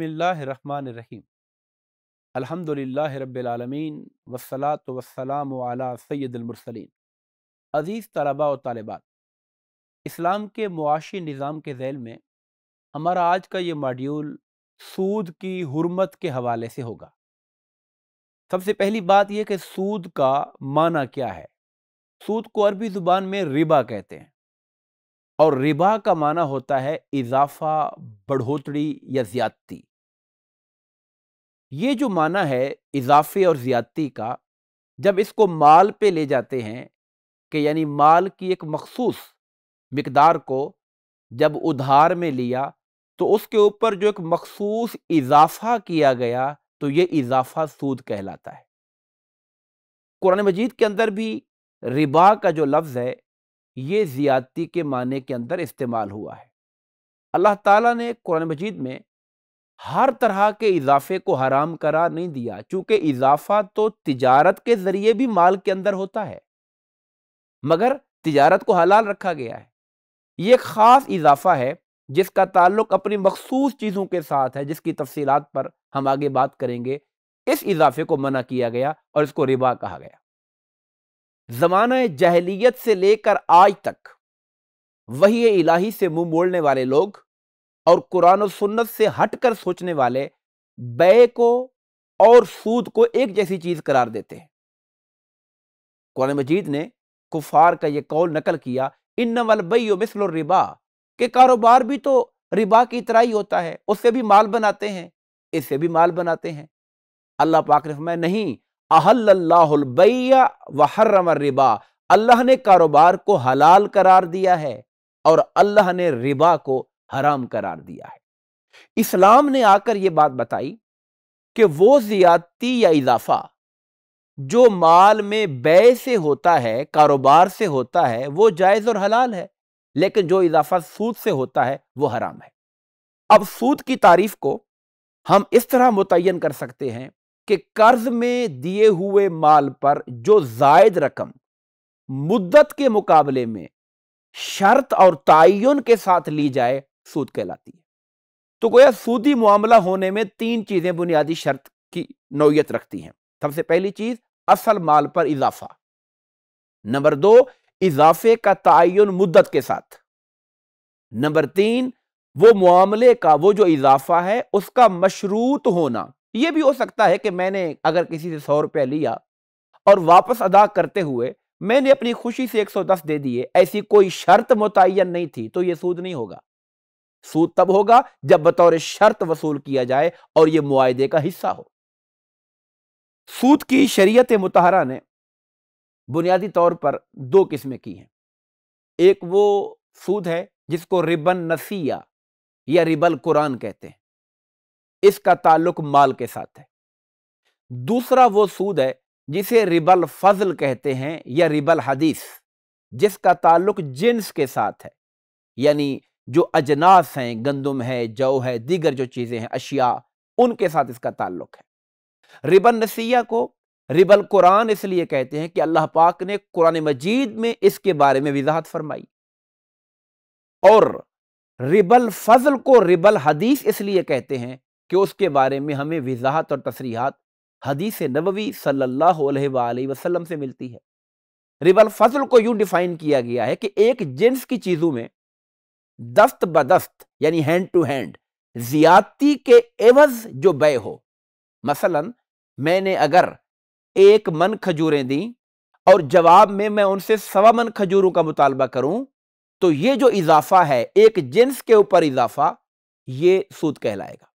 बसमीम अलहमदिल्ला रबालमीन वसलात वसलाम अला सैदमरसलिन अज़ीज़ तलबा और तालबात इस्लाम के मुआशी निज़ाम के जैल में हमारा आज का ये मॉड्यूल सूद की हरमत के हवाले से होगा सबसे पहली बात यह कि सूद का माना क्या है सूद को अरबी ज़ुबान में रिबा कहते हैं और रिबा का माना होता है इजाफा बढ़ोतरी या ज्यादती ये जो माना है इजाफे और ज़्यादती का जब इसको माल पे ले जाते हैं कि यानी माल की एक मखसूस मकदार को जब उधार में लिया तो उसके ऊपर जो एक मखसूस इजाफा किया गया तो ये इजाफा सूद कहलाता है कुरान मजीद के अंदर भी रिबा का जो लफ्ज़ है ये ज़्यादती के माने के अंदर इस्तेमाल हुआ है अल्लाह ताला ने कुरान मजीद में हर तरह के इजाफे को हराम करा नहीं दिया चूंकि इजाफा तो तिजारत के जरिए भी माल के अंदर होता है मगर तिजारत को हलाल रखा गया है यह एक ख़ास इजाफा है जिसका ताल्लुक अपनी मखसूस चीज़ों के साथ है जिसकी तफसीलात पर हम आगे बात करेंगे इस इजाफे को मना किया गया और इसको रिबा कहा गया जमाना जहलीत से लेकर आज तक वही इलाही से मुंह मोड़ने वाले लोग और कुरान और सुन्नत से हटकर सोचने वाले बय को और सूद को एक जैसी चीज करार देते हैं कुरान मजीद ने कुफार का यह कौल नकल किया इन नवल बयो मिसल रिबा के कारोबार भी तो रिबा की तरह ही होता है उससे भी माल बनाते हैं इससे भी माल बनाते हैं अल्लाह पाक में नहीं अहल्लाबैया वहर्रम रिबा अल्लाह ने कारोबार को हलाल करार दिया है और अल्लाह ने रिबा को हराम करार दिया है इस्लाम ने आकर यह बात बताई कि वो ज्यादती या इजाफा जो माल में बै से होता है कारोबार से होता है वो जायज़ और हलाल है लेकिन जो इजाफा सूद से होता है वो हराम है अब सूद की तारीफ को हम इस तरह मुतन कर सकते हैं कि कर्ज में दिए हुए माल पर जो जायद रकम मुद्दत के मुकाबले में शर्त और तयन के साथ ली जाए सूद कहलाती है तो गोया सूदी मामला होने में तीन चीज़ें बुनियादी शर्त की नौीयत रखती हैं सबसे पहली चीज़ असल माल पर इजाफा नंबर दो इजाफे का तयन मुद्दत के साथ नंबर तीन वो मामले का वो जो इजाफा है उसका मशरूत होना यह भी हो सकता है कि मैंने अगर किसी से सौ रुपये लिया और वापस अदा करते हुए मैंने अपनी खुशी से एक सौ दस दे दिए ऐसी कोई शर्त मुतन नहीं थी तो ये सूद नहीं होगा सूद तब होगा जब बतौर शर्त वसूल किया जाए और यह मुआदे का हिस्सा हो सूद की शरीयत मुतहरा ने बुनियादी तौर पर दो किस्में की हैं एक वो सूद है जिसको रिबन नसीया या रिबल कुरान कहते हैं इसका ताल्लुक माल के साथ है दूसरा वो सूद है जिसे रिबल फजल कहते हैं या रिबल हदीस जिसका ताल्लुक जिन्स के साथ है यानी जो अजनास हैं गंदम है जौ है दीगर जो चीज़ें हैं अशिया उनके साथ इसका ताल्लुक है रिबन नसिया को रिबल कुरान इसलिए कहते हैं कि अल्लाह पाक ने कुरान मजीद में इसके बारे में वजाहत फरमाई और रिबल फजल को रिबल हदीस इसलिए कहते हैं कि उसके बारे में हमें वजाहत और तसरीहत हदीस नबवी सल्लल्लाहु अलैहि से मिलती है रिबल फजल को यूं डिफाइन किया गया है कि एक जिन्स की चीज़ों में दस्त बदस्त यानी हैंड टू हैंड जियाती के एवज जो बे हो मसलन मैंने अगर एक मन खजूरें दी और जवाब में मैं उनसे सवा मन खजूरों का मुतालबा करूं तो ये जो इजाफा है एक जिन्स के ऊपर इजाफा ये सूद कहलाएगा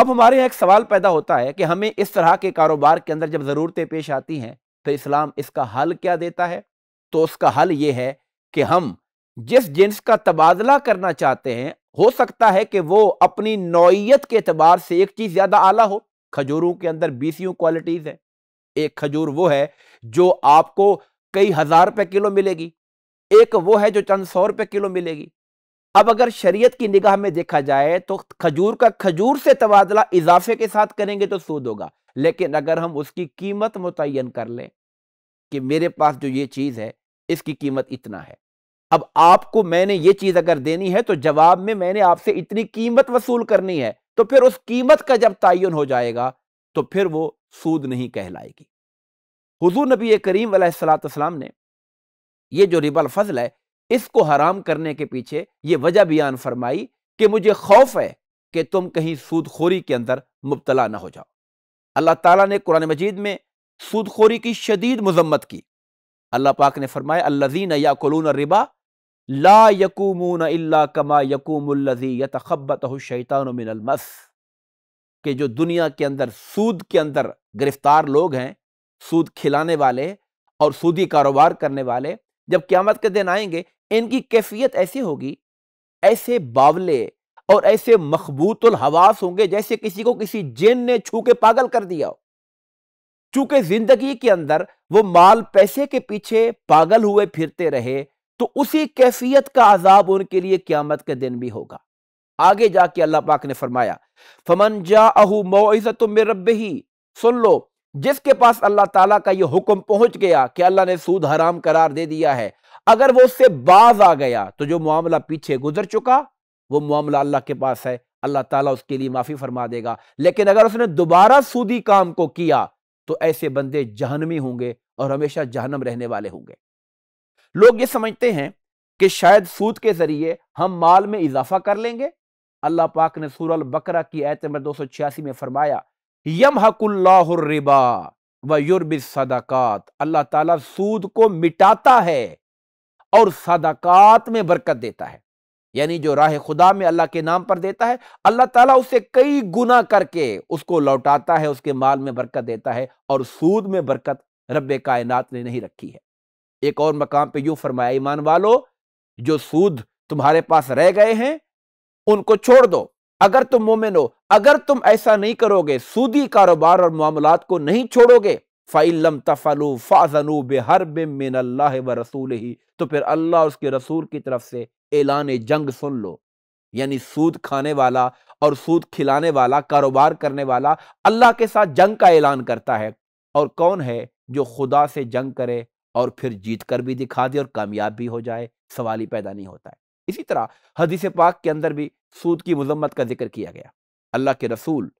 अब हमारे यहां एक सवाल पैदा होता है कि हमें इस तरह के कारोबार के अंदर जब ज़रूरतें पेश आती हैं फिर तो इस्लाम इसका हल क्या देता है तो उसका हल यह है कि हम जिस जिन्स का तबादला करना चाहते हैं हो सकता है कि वो अपनी नौयत के अतबार से एक चीज़ ज़्यादा आला हो खजूरों के अंदर बीसियों क्वालिटीज़ है एक खजूर वो है जो आपको कई हज़ार रुपए किलो मिलेगी एक वो है जो चंद सौ रुपए किलो मिलेगी अब अगर शरीयत की निगाह में देखा जाए तो खजूर का खजूर से तबादला इजाफे के साथ करेंगे तो सूद होगा लेकिन अगर हम उसकी कीमत मुतन कर लें कि मेरे पास जो ये चीज़ है इसकी कीमत इतना है अब आपको मैंने ये चीज अगर देनी है तो जवाब में मैंने आपसे इतनी कीमत वसूल करनी है तो फिर उस कीमत का जब तयन हो जाएगा तो फिर वो सूद नहीं कहलाएगी हुजूर नबी करीम सलाम ने ये जो रिबल फजल है इसको हराम करने के पीछे ये वजह बयान फरमाई कि मुझे खौफ है कि तुम कहीं सूदखोरी के अंदर मुबतला ना हो जाओ अल्लाह तला ने कुरान मजीद में सूदखोरी की शदीद मजम्मत की अल्लाह पाक ने फरमाया अल्लाजीन याकुलून रिबा ला यकूमून अल्ला कमा यकूमल्लजी यतखबतमिनमस के जो दुनिया के अंदर सूद के अंदर गिरफ्तार लोग हैं सूद खिलाने वाले और सूदी कारोबार करने वाले जब क्यामत के दिन आएंगे इनकी कैफियत ऐसी होगी ऐसे बावले और ऐसे मखबूतुल हवास होंगे जैसे किसी को किसी जिन ने छू के पागल कर दिया हो चूंकि जिंदगी के अंदर वो माल पैसे के पीछे पागल हुए फिरते रहे तो उसी कैफियत का आजाब उनके लिए क्यामत के दिन भी होगा आगे जाके अल्लाह पाक ने फरमाया फमन जाहू मोइजत रब ही सुन लो जिसके पास अल्लाह ताला का यह हुक्म पहुंच गया कि अल्लाह ने सूद हराम करार दे दिया है अगर वो उससे बाज आ गया तो जो मामला पीछे गुजर चुका वो मामला अल्लाह के पास है अल्लाह ताला उसके लिए माफी फरमा देगा लेकिन अगर उसने दोबारा सूदी काम को किया तो ऐसे बंदे जहनमी होंगे और हमेशा जहनम रहने वाले होंगे लोग ये समझते हैं कि शायद सूद के जरिए हम माल में इजाफा कर लेंगे अल्लाह पाक ने सूरल बकरा की आयत नंबर छियासी में फरमाया यम हकुल्लाबा व सदाकत अल्लाह ताला सूद को मिटाता है और सदाकत में बरकत देता है यानी जो राह खुदा में अल्लाह के नाम पर देता है अल्लाह ताला उसे कई गुना करके उसको लौटाता है उसके माल में बरकत देता है और सूद में बरकत रब कायनात ने नहीं रखी है एक और मकाम पे यूं फरमाया ईमान वालो जो सूद तुम्हारे पास रह गए हैं उनको छोड़ दो अगर तुम मोमिन हो अगर तुम ऐसा नहीं करोगे सूदी कारोबार और मामलात को नहीं छोड़ोगे फ़ाइलम तफलू फ़ाजनू बेहर बिन अल्लाह व रसूल ही तो फिर अल्लाह उसके रसूल की तरफ से ऐलान जंग सुन लो यानी सूद खाने वाला और सूद खिलाने वाला कारोबार करने वाला अल्लाह के साथ जंग का ऐलान करता है और कौन है जो खुदा से जंग करे और फिर जीत कर भी दिखा दे और कामयाब भी हो जाए सवाल ही पैदा नहीं होता है इसी तरह हदीस पाक के अंदर भी सूद की मजम्मत का जिक्र किया गया अल्लाह के रसूल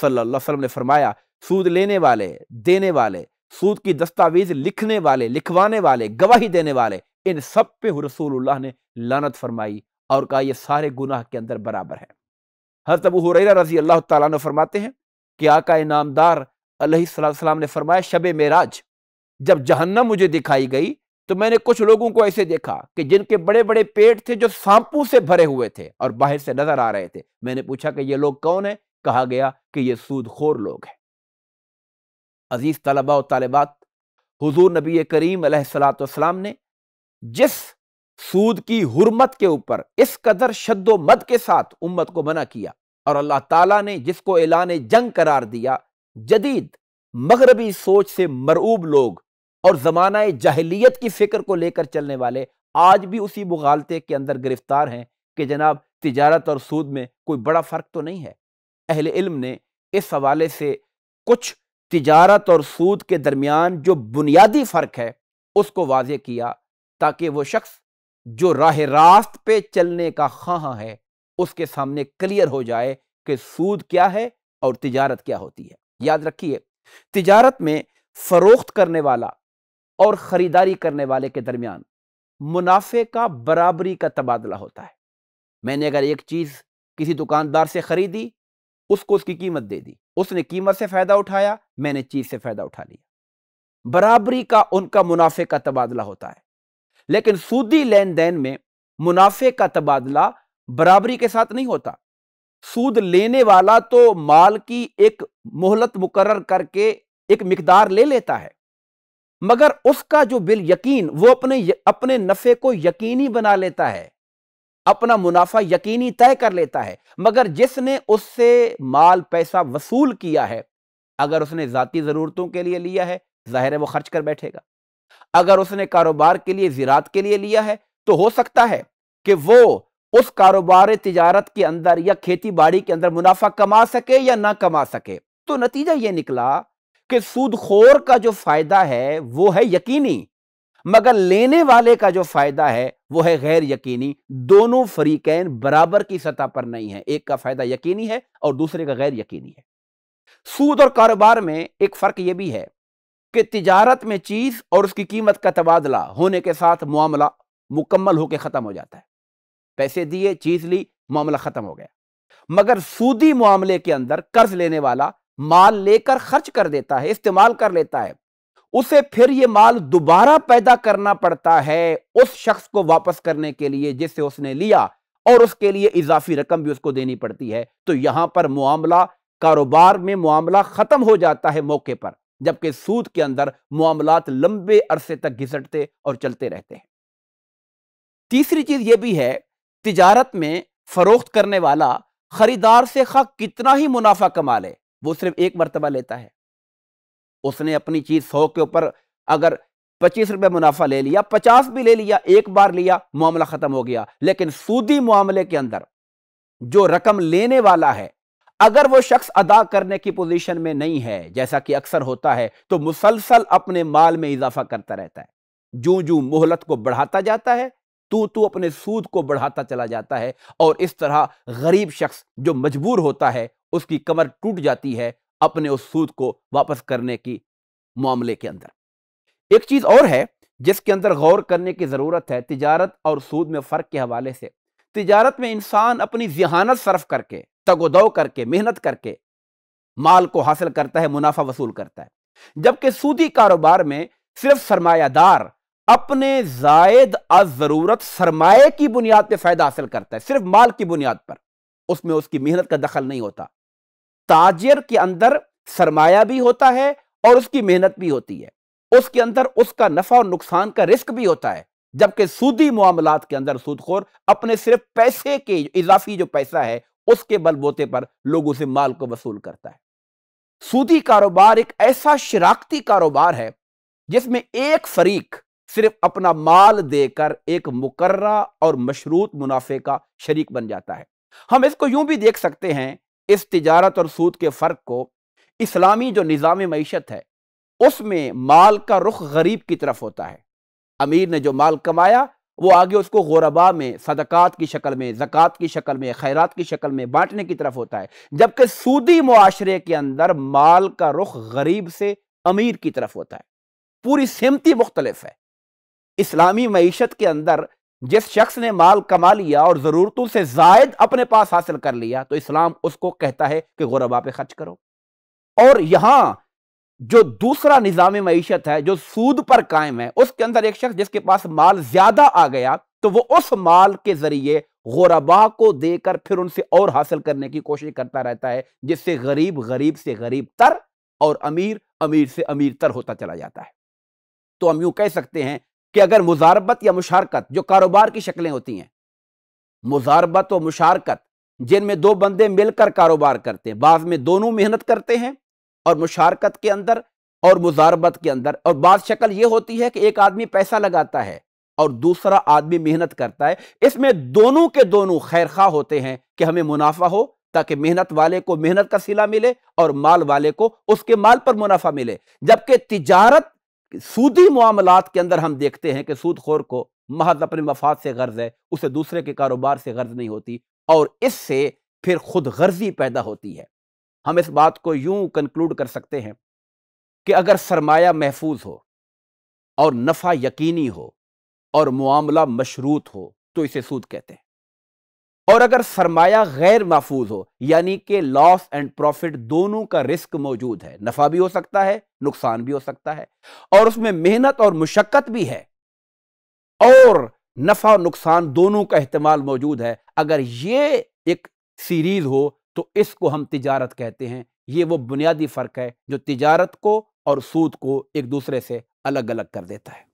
सल्लल्लाहु अलैहि वसल्लम ने फरमाया सूद लेने वाले देने वाले सूद की दस्तावेज लिखने वाले लिखवाने वाले गवाही देने वाले इन सब पे रसूलुल्लाह ने लानत फरमाई और कहा यह सारे गुनाह के अंदर बराबर है हजरत अबू हुरैरा रजी अल्लाह तला फरमाते हैं कि आका इनामदार अलैहिस्सलाम ने फरमाया शब मेराज जब जहन्नम मुझे दिखाई गई तो मैंने कुछ लोगों को ऐसे देखा कि जिनके बड़े बड़े पेट थे जो सांपों से भरे हुए थे और बाहर से नजर आ रहे थे मैंने पूछा कि ये लोग कौन है कहा गया कि ये सूदखोर लोग हैं अजीज तलबा और तालिबात हजूर नबी करीम सलाम ने जिस सूद की हुरमत के ऊपर इस कदर शद्दो मद के साथ उम्मत को मना किया और अल्लाह ताला ने जिसको ऐलान जंग करार दिया जदीद मगरबी सोच से मरूब लोग और जमाना जाहलीत की फिक्र को लेकर चलने वाले आज भी उसी मुगालते के अंदर गिरफ्तार हैं कि जनाब तिजारत और सूद में कोई बड़ा फ़र्क तो नहीं है अहल इल्म ने इस हवाले से कुछ तिजारत और सूद के दरमियान जो बुनियादी फ़र्क है उसको वाज किया ताकि वो शख्स जो राह रास्त पे चलने का खां है उसके सामने क्लियर हो जाए कि सूद क्या है और तिजारत क्या होती है याद रखिए तिजारत में फरोख्त करने वाला और ख़रीदारी करने वाले के दरमियान मुनाफे का बराबरी का तबादला होता है मैंने अगर एक चीज़ किसी दुकानदार से ख़रीदी उसको उसकी कीमत दे दी उसने कीमत से फ़ायदा उठाया मैंने चीज़ से फ़ायदा उठा लिया बराबरी का उनका मुनाफे का तबादला होता है लेकिन सूदी लेन देन में मुनाफे का तबादला बराबरी के साथ नहीं होता सूद लेने वाला तो माल की एक मोहलत मुकर्र करके एक मकदार ले लेता है मगर उसका जो बिल यकीन वो अपने अपने नफे को यकीनी बना लेता है अपना मुनाफा यकीनी तय कर लेता है मगर जिसने उससे माल पैसा वसूल किया है अगर उसने ज़ाती ज़रूरतों के लिए लिया है ज़ाहिर है वो खर्च कर बैठेगा अगर उसने कारोबार के लिए जीरात के लिए लिया है तो हो सकता है कि वो उस कारोबार तजारत के अंदर या खेती बाड़ी के अंदर मुनाफा कमा सके या ना कमा सके तो नतीजा ये निकला कि सूदखोर का जो फायदा है वो है यकीनी मगर लेने वाले का जो फायदा है वो है गैर यकीनी दोनों फरीकैन बराबर की सतह पर नहीं है एक का फायदा यकीनी है और दूसरे का गैर यकीनी है सूद और कारोबार में एक फर्क यह भी है कि तिजारत में चीज़ और उसकी कीमत का तबादला होने के साथ मामला मुकम्मल होकर ख़त्म हो जाता है पैसे दिए चीज़ ली मामला ख़त्म हो गया मगर सूदी मामले के अंदर कर्ज लेने वाला माल लेकर खर्च कर देता है इस्तेमाल कर लेता है उसे फिर यह माल दोबारा पैदा करना पड़ता है उस शख्स को वापस करने के लिए जिससे उसने लिया और उसके लिए इजाफी रकम भी उसको देनी पड़ती है तो यहां पर मामला कारोबार में मामला खत्म हो जाता है मौके पर जबकि सूद के अंदर मामला लंबे अरसे तक घिसटते और चलते रहते हैं तीसरी चीज़ यह भी है तिजारत में फ़रोख्त करने वाला ख़रीदार से खा कितना ही मुनाफा कमा ले वो सिर्फ एक मरतबा लेता है उसने अपनी चीज़ सौ के ऊपर अगर पच्चीस रुपए मुनाफा ले लिया पचास भी ले लिया एक बार लिया मामला ख़त्म हो गया लेकिन सूदी मामले के अंदर जो रकम लेने वाला है अगर वो शख्स अदा करने की पोजीशन में नहीं है जैसा कि अक्सर होता है तो मुसलसल अपने माल में इजाफा करता रहता है जू जू मोहलत को बढ़ाता जाता है तू तू अपने सूद को बढ़ाता चला जाता है और इस तरह गरीब शख्स जो मजबूर होता है उसकी कमर टूट जाती है अपने उस सूद को वापस करने की मामले के अंदर एक चीज़ और है जिसके अंदर गौर करने की ज़रूरत है तिजारत और सूद में फ़र्क के हवाले से तिजारत में इंसान अपनी जहानत सरफ करके तगोदव करके मेहनत करके माल को हासिल करता है मुनाफा वसूल करता है जबकि सूदी कारोबार में सिर्फ सरमायादार अपने जायद ज़रूरत सरमाए की बुनियाद पर फ़ायदा हासिल करता है सिर्फ माल की बुनियाद पर उसमें उसकी मेहनत का दखल नहीं होता ताजर के अंदर सरमाया भी होता है और उसकी मेहनत भी होती है उसके अंदर उसका नफा और नुकसान का रिस्क भी होता है जबकि सूदी मामलात के अंदर सूदखोर अपने सिर्फ पैसे के इजाफी जो पैसा है उसके बलबोते पर लोगों से माल को वसूल करता है सूदी कारोबार एक ऐसा शराखती कारोबार है जिसमें एक फरीक सिर्फ अपना माल देकर एक मुकर्रा और मशरूत मुनाफे का शरीक बन जाता है हम इसको यूं भी देख सकते हैं इस तजारत और सूद के फ़र्क को इस्लामी जो निज़ाम मीशत है उसमें माल का रुख गरीब की तरफ होता है अमीर ने जो माल कमाया वो आगे उसको गौरबा में सदक़ात की शक्ल में ज़क़़त की शक्ल में खैरात की शक्ल में बांटने की तरफ होता है जबकि सूदी माशरे के अंदर माल का रुख गरीब से अमीर की तरफ होता है पूरी सहमती मुख्तलफ है इस्लामी मीशत के अंदर जिस शख्स ने माल कमा लिया और ज़रूरतों से जायद अपने पास हासिल कर लिया तो इस्लाम उसको कहता है कि गौरबा पे खर्च करो और यहाँ जो दूसरा निज़ाम मीशत है जो सूद पर कायम है उसके अंदर एक शख्स जिसके पास माल ज़्यादा आ गया तो वो उस माल के ज़रिए गोरबा को देकर फिर उनसे और हासिल करने की कोशिश करता रहता है जिससे गरीब गरीब से गरीब तर और अमीर अमीर से अमीर तर होता चला जाता है तो हम यूं कह सकते हैं कि अगर मुजारबत या मुशारकत जो कारोबार की शक्लें होती हैं मुजारबत और मुशारकत जिनमें दो बंदे मिलकर कारोबार करते हैं बाद में दोनों मेहनत करते हैं और मुशारकत के अंदर और मुजारबत के अंदर और बाद शक्ल ये होती है कि एक आदमी पैसा लगाता है और दूसरा आदमी मेहनत करता है इसमें दोनों के दोनों खैर खा होते हैं कि हमें मुनाफा हो ताकि मेहनत वाले को मेहनत का सिला मिले और माल वाले को उसके माल पर मुनाफा मिले जबकि तिजारत सूदी मामलात के अंदर हम देखते हैं कि सूद खोर को महज अपने मफाद से गर्ज है उसे दूसरे के कारोबार से गर्ज नहीं होती और इससे फिर खुद गर्जी पैदा होती है हम इस बात को यूं कंक्लूड कर सकते हैं कि अगर सरमाया महफूज हो और नफ़ा यकीनी हो और मामला मशरूत हो तो इसे सूद कहते हैं और अगर सरमाया गैर महफूज हो यानी कि लॉस एंड प्रॉफिट दोनों का रिस्क मौजूद है नफ़ा भी हो सकता है नुकसान भी हो सकता है और उसमें मेहनत और मुशक्क़त भी है और नफ़ा और नुकसान दोनों का अहतमाल मौजूद है अगर ये एक सीरीज हो तो इसको हम तिजारत कहते हैं ये वो बुनियादी फ़र्क है जो तिजारत को और सूद को एक दूसरे से अलग अलग कर देता है